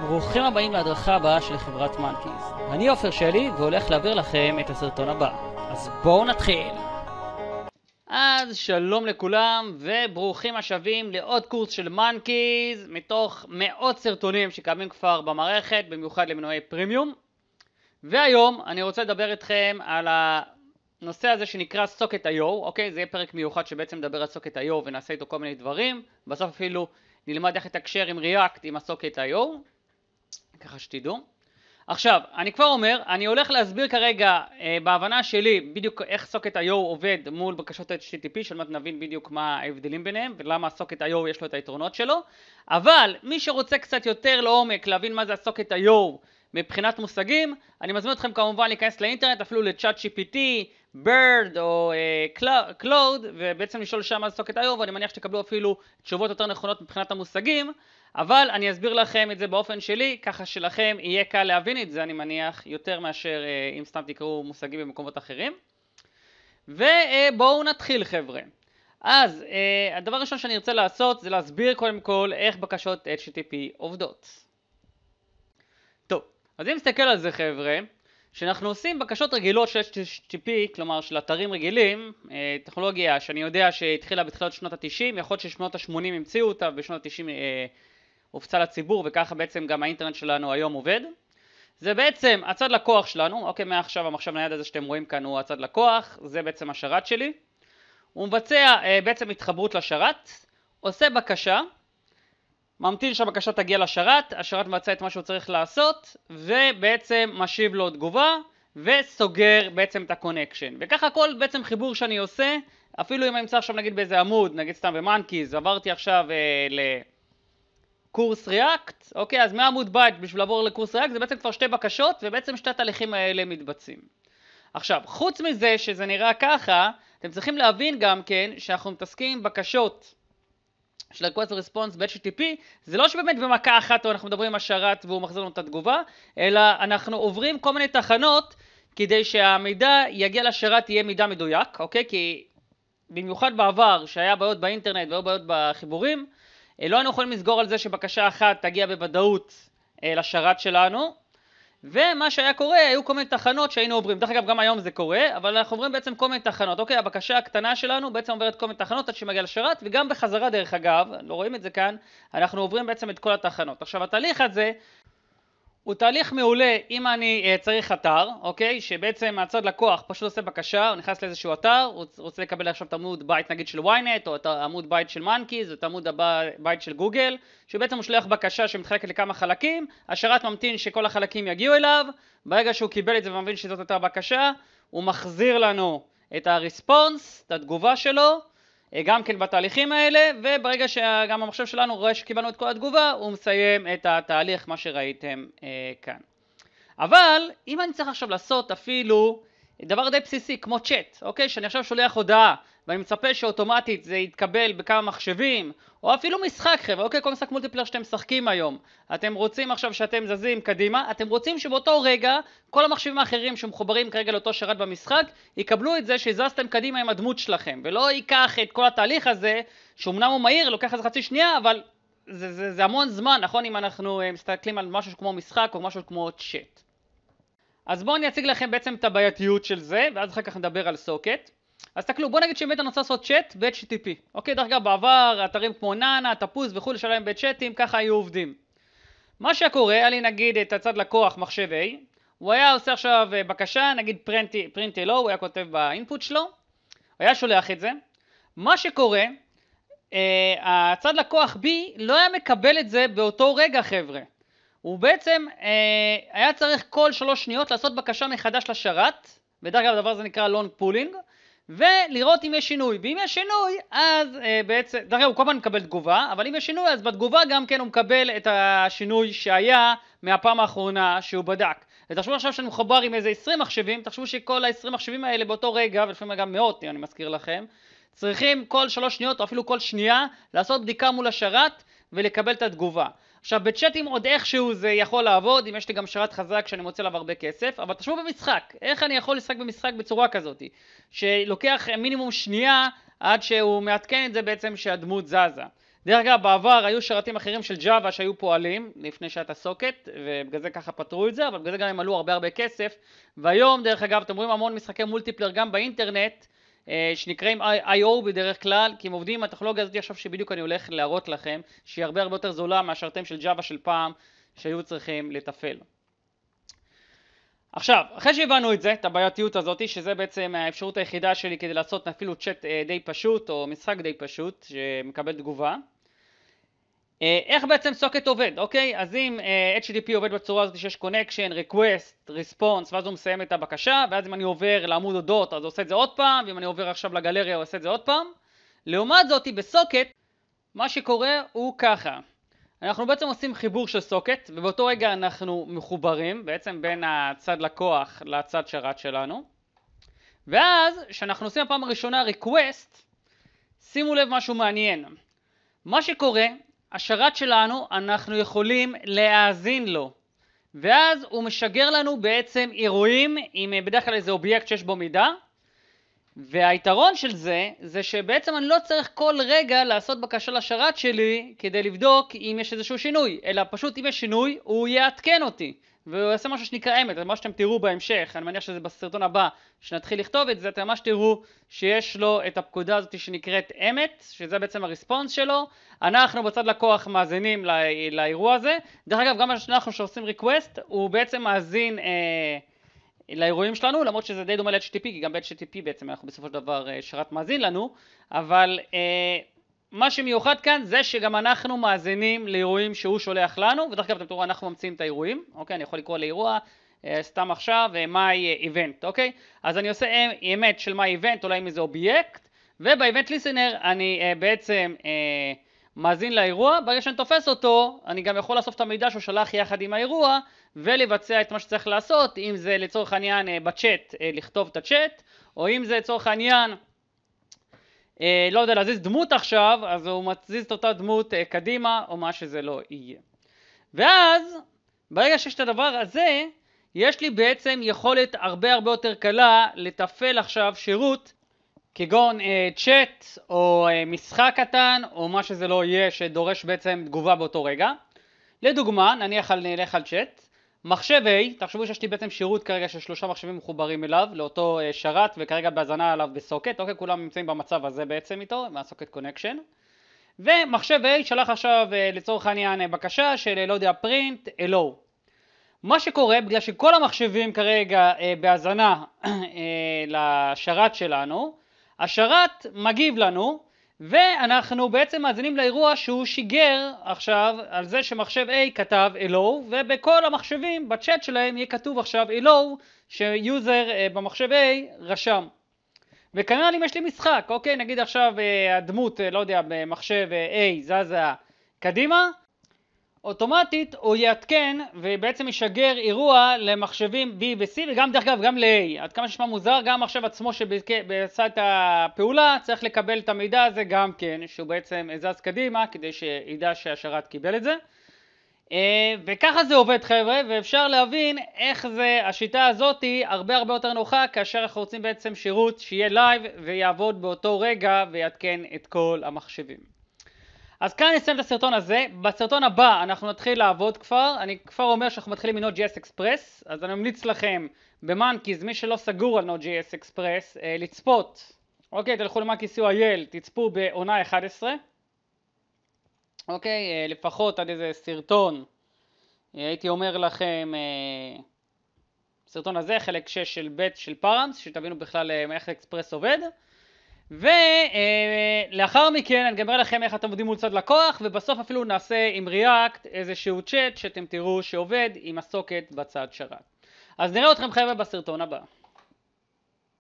ברוכים הבאים להדרכה הבאה של חברת מנקיז. אני עופר שלי והולך להעביר לכם את הסרטון הבא. אז בואו נתחיל. אז שלום לכולם וברוכים השבים לעוד קורס של מנקיז מתוך מאות סרטונים שקיימים כבר במערכת, במיוחד למנועי פרימיום. והיום אני רוצה לדבר איתכם על הנושא הזה שנקרא סוקט היו, אוקיי? זה יהיה פרק מיוחד שבעצם נדבר על סוקט היו ונעשה איתו כל מיני דברים. בסוף אפילו נלמד איך לתקשר עם ריאקט עם הסוקט היו. ככה שתדעו. עכשיו, אני כבר אומר, אני הולך להסביר כרגע אה, בהבנה שלי בדיוק איך סוקט IO עובד מול בקשות ה-HTTP, שעוד מעט נבין בדיוק מה ההבדלים ביניהם ולמה סוקט IO יש לו את היתרונות שלו, אבל מי שרוצה קצת יותר לעומק להבין מה זה הסוקט IO מבחינת מושגים, אני מזמין אתכם כמובן להיכנס לאינטרנט, אפילו לצ'אט GPT, BIRD או אה, Cloud, ובעצם לשאול שם מה זה סוקט IO, ואני מניח שתקבלו אפילו תשובות יותר נכונות מבחינת המושגים. אבל אני אסביר לכם את זה באופן שלי, ככה שלכם יהיה קל להבין את זה, אני מניח, יותר מאשר אה, אם סתם תקראו מושגים במקומות אחרים. ובואו אה, נתחיל חבר'ה. אז אה, הדבר הראשון שאני ארצה לעשות זה להסביר קודם כל איך בקשות HTTP עובדות. טוב, אז אם נסתכל על זה חבר'ה, כשאנחנו עושים בקשות רגילות של HTTP, כלומר של אתרים רגילים, אה, טכנולוגיה שאני יודע שהתחילה בתחילת שנות ה-90, יכול להיות ששנות ה-80 המציאו אותה, בשנות ה-90 אה, הופצה לציבור וככה בעצם גם האינטרנט שלנו היום עובד. זה בעצם הצד לקוח שלנו, אוקיי מעכשיו המחשב נייד הזה שאתם רואים כאן הוא הצד לקוח, זה בעצם השרת שלי. הוא מבצע אה, בעצם התחברות לשרת, עושה בקשה, ממתין שהבקשה תגיע לשרת, השרת מבצע את מה שהוא צריך לעשות ובעצם משיב לו תגובה וסוגר בעצם את הקונקשן. וככה כל בעצם חיבור שאני עושה, אפילו אם אני נמצא עכשיו נגיד באיזה עמוד, נגיד סתם במאנקיז, עברתי עכשיו אה, ל... קורס ריאקט, אוקיי, אז מעמוד בית בשביל לעבור לקורס ריאקט זה בעצם כבר שתי בקשות ובעצם שתי התהליכים האלה מתבצעים. עכשיו, חוץ מזה שזה נראה ככה, אתם צריכים להבין גם כן שאנחנו מתעסקים בקשות של ה request response ב-HTTP, זה לא שבאמת במכה אחת אנחנו מדברים עם השרת והוא מחזיר לנו את התגובה, אלא אנחנו עוברים כל מיני תחנות כדי שהמידע יגיע לשרת יהיה מידע מדויק, אוקיי? כי במיוחד בעבר, שהיה בעיות באינטרנט והיו בעיות בחיבורים, אה, לא היינו יכולים לסגור על זה שבקשה אחת תגיע בוודאות אה, לשרת שלנו, ומה שהיה קורה, היו כל מיני תחנות שהיינו עוברים. דרך אגב, גם היום זה קורה, אבל אנחנו עוברים בעצם כל מיני תחנות. אוקיי, הבקשה הקטנה שלנו בעצם עוברת כל מיני תחנות עד שמגיע לשרת, וגם בחזרה דרך אגב, לא רואים את זה כאן, אנחנו עוברים בעצם את כל התחנות. עכשיו, התהליך הזה הוא תהליך מעולה אם אני אה, צריך אתר, אוקיי? שבעצם הצד לקוח פשוט עושה בקשה, הוא נכנס לאיזשהו אתר, הוא רוצה לקבל עכשיו את עמוד בית נגיד של ynet, או את עמוד בית של monkeys, או את עמוד הבית של גוגל, שבעצם הוא שולח בקשה שמתחלקת לכמה חלקים, השרת ממתין שכל החלקים יגיעו אליו, ברגע שהוא קיבל את זה ומבין שזאת הייתה הבקשה, הוא מחזיר לנו את הריספונס, את התגובה שלו, אה, גם כן בתהליכים האלה, וברגע שגם המחשב שלנו רואה שקיבלנו את כל התגובה, הוא מסיים את התהליך, מה שראיתם אה, כאן. אבל, אם אני צריך עכשיו לעשות אפילו דבר די בסיסי, כמו צ'אט, אוקיי? שאני עכשיו שולח הודעה ואני מצפה שאוטומטית זה יתקבל בכמה מחשבים, או אפילו משחק חבר'ה, אוקיי? כל משחק מולטיפלר שאתם משחקים היום. אתם רוצים עכשיו שאתם זזים קדימה, אתם רוצים שבאותו רגע כל המחשבים האחרים שמחוברים כרגע לאותו שרת במשחק, יקבלו את זה שזזתם קדימה עם הדמות שלכם, ולא ייקח את כל התהליך הזה, שאומנם הוא מהיר, לוקח איזה חצי שנייה, אבל זה, זה, זה המון זמן, נכון? אם אנחנו אה, מסתכלים על משהו כמו משחק או משהו כמו צ'אט. אז בואו אני אציג לכם בעצם את הבעייתיות של זה, ואז אחר כך נדבר על סוקט. אז תקלו, בוא נגיד שבאמת אני רוצה לעשות צ'אט ב-HTTP. אוקיי, דרך אגב, בעבר אתרים כמו נאנה, תפוז וכולי, שלהם בצ'אטים, ככה היו עובדים. מה שקורה, היה לי נגיד את הצד לקוח מחשב A, הוא היה עושה עכשיו אה, בקשה, נגיד פרינטי hello, הוא היה כותב באינפוט שלו, הוא היה שולח את זה. מה שקורה, אה, הצד לקוח B לא היה מקבל את זה באותו רגע, חבר'ה. הוא בעצם אה, היה צריך כל שלוש שניות לעשות בקשה מחדש לשרת, ודרך אגב הדבר הזה נקרא long pulling, ולראות אם יש שינוי. ואם יש שינוי, אז אה, בעצם, דרך אגב, הוא כל הזמן מקבל תגובה, אבל אם יש שינוי, אז בתגובה גם כן הוא מקבל את השינוי שהיה מהפעם האחרונה שהוא בדק. ותחשבו עכשיו שאני מחובר עם איזה 20 מחשבים, תחשבו שכל ה-20 מחשבים האלה באותו רגע, ולפעמים גם מאות, אני מזכיר לכם, צריכים כל שלוש שניות, או אפילו כל שנייה, לעשות בדיקה מול השרת, ולקבל את התגובה. עכשיו בצ'אטים עוד איכשהו זה יכול לעבוד, אם יש לי גם שרת חזק שאני מוצא עליו הרבה כסף, אבל תשמעו במשחק, איך אני יכול לשחק במשחק בצורה כזאת, שלוקח מינימום שנייה עד שהוא מעדכן את זה בעצם שהדמות זזה. דרך אגב, בעבר היו שרתים אחרים של ג'אווה שהיו פועלים לפני שהיה את הסוקט, ובגלל זה ככה פתרו את זה, אבל בגלל זה גם הם עלו הרבה הרבה כסף, והיום דרך אגב אתם רואים המון משחקי מולטיפלר גם באינטרנט, אה, שנקראים IO בדרך כלל, כי הם עובדים עם הטכנולוגיה הזאת עכשיו שבדיוק אני הולך להראות לכם, שהיא הרבה הרבה יותר זולה מאשר אתם של Java של פעם, שהיו צריכים לתפעל. עכשיו, אחרי שהבנו את זה, את הבעייתיות הזאת, שזה בעצם האפשרות היחידה שלי כדי לעשות אפילו צ'אט אה, די פשוט, או משחק די פשוט, שמקבל תגובה, אה, איך בעצם סוקט עובד, אוקיי? אז אם uh, אה, HTTP עובד בצורה הזאת שיש קונקשן, ריקווסט, ריספונס, ואז הוא מסיים את הבקשה, ואז אם אני עובר לעמוד הודות אז הוא עושה את זה עוד פעם, ואם אני עובר עכשיו לגלריה הוא עושה את זה עוד פעם. לעומת זאת, בסוקט, מה שקורה הוא ככה. אנחנו בעצם עושים חיבור של סוקט, ובאותו רגע אנחנו מחוברים בעצם בין הצד לקוח לצד שרת שלנו. ואז, כשאנחנו עושים הפעם הראשונה ריקווסט, שימו לב משהו מעניין. מה שקורה השרת שלנו, אנחנו יכולים להאזין לו. ואז הוא משגר לנו בעצם אירועים עם אה, בדרך כלל איזה אובייקט שיש בו מידע. והיתרון של זה, זה שבעצם אני לא צריך כל רגע לעשות בקשה לשרת שלי כדי לבדוק אם יש איזשהו שינוי, אלא פשוט אם יש שינוי, הוא יעדכן אותי. והוא יעשה משהו שנקרא אמת, זה מה שאתם תראו בהמשך, אני מניח שזה בסרטון הבא שנתחיל לכתוב את זה, אתם ממש תראו שיש לו את הפקודה הזאת שנקראת אמת, שזה בעצם הריספונס שלו, אנחנו בצד לקוח מאזינים לא, לאירוע הזה, דרך אגב גם אנחנו שעושים ריקווסט, הוא בעצם מאזין אה, לאירועים שלנו, למרות שזה די דומה ל htp כי גם ב htp בעצם אנחנו בסופו של דבר אה, שרת מאזין לנו, אבל אה, מה שמיוחד כאן זה שגם אנחנו מאזינים לאירועים שהוא שולח לנו, ודרך אגב אתם תראו אנחנו ממציאים את האירועים, אוקיי? אני יכול לקרוא לאירוע אה, סתם עכשיו אה, מיי איבנט, אוקיי? אז אני עושה אה, אמת של מיי איבנט, אולי מזה אובייקט, ובאיבנט ליסנר אני אה, בעצם אה, מאזין לאירוע, ברגע שאני תופס אותו, אני גם יכול לאסוף את המידע שהוא שלח יחד עם האירוע, ולבצע את מה שצריך לעשות, אם זה לצורך העניין אה, בצ'אט, אה, לכתוב את הצ'אט, או אם זה לצורך העניין אה, לא יודע להזיז דמות עכשיו, אז הוא מזיז את אותה דמות אה, קדימה, או מה שזה לא יהיה. ואז, ברגע שיש את הדבר הזה, יש לי בעצם יכולת הרבה הרבה יותר קלה לתפעל עכשיו שירות כגון uh, צ'אט או uh, משחק קטן או מה שזה לא יהיה שדורש בעצם תגובה באותו רגע. לדוגמה, נניח נלך על צ'אט, מחשב A, תחשבו שיש לי בעצם שירות כרגע של שלושה מחשבים מחוברים אליו, לאותו אה, שרת וכרגע בהזנה עליו בסוקט, אוקיי כולם נמצאים במצב הזה בעצם איתו, מהסוקט קונקשן ומחשב A שלח עכשיו אה, לצורך העניין אה, בקשה של לא יודע פרינט, אלו מה שקורה בגלל שכל המחשבים כרגע בהזנה לשרת שלנו, השרת מגיב לנו ואנחנו בעצם מאזינים לאירוע שהוא שיגר עכשיו על זה שמחשב A כתב אלו ובכל המחשבים בצ'אט שלהם יהיה כתוב עכשיו אלו שיוזר אה, במחשב A רשם. וכנראה אם יש לי משחק, אוקיי נגיד עכשיו אה, הדמות, אה, לא יודע, במחשב A זזה קדימה אוטומטית הוא יעדכן ובעצם ישגר אירוע למחשבים B ו-C וגם דרך אגב גם ל-A. עד כמה שנשמע מוזר, גם המחשב עצמו שעשה את הפעולה צריך לקבל את המידע הזה גם כן, שהוא בעצם זז קדימה כדי שידע שהשרת קיבל את זה. אה, וככה זה עובד חבר'ה, ואפשר להבין איך זה, השיטה הזאת היא הרבה הרבה יותר נוחה כאשר אנחנו רוצים בעצם שירות שיהיה לייב ויעבוד באותו רגע ויעדכן את כל המחשבים. אז כאן נסיים את הסרטון הזה, בסרטון הבא אנחנו נתחיל לעבוד כבר, אני כבר אומר שאנחנו מתחילים מ-Node.js Express, אז אני ממליץ לכם במאנקיז, מי שלא סגור על Node.js Express, אה, לצפות, אוקיי, תלכו למאנקיז למאנקיז.co.il, תצפו בעונה 11, אוקיי, אה, לפחות עד איזה סרטון, אה, הייתי אומר לכם, אה, סרטון הזה, חלק 6 של ב' של פארנס, שתבינו בכלל אה, איך אקספרס עובד, ולאחר מכן אני אגמר לכם איך אתם עובדים מול צד לקוח ובסוף אפילו נעשה עם React איזשהו צ'אט שאתם תראו שעובד עם הסוקט בצד שרת. אז נראה אתכם חבר'ה בסרטון הבא.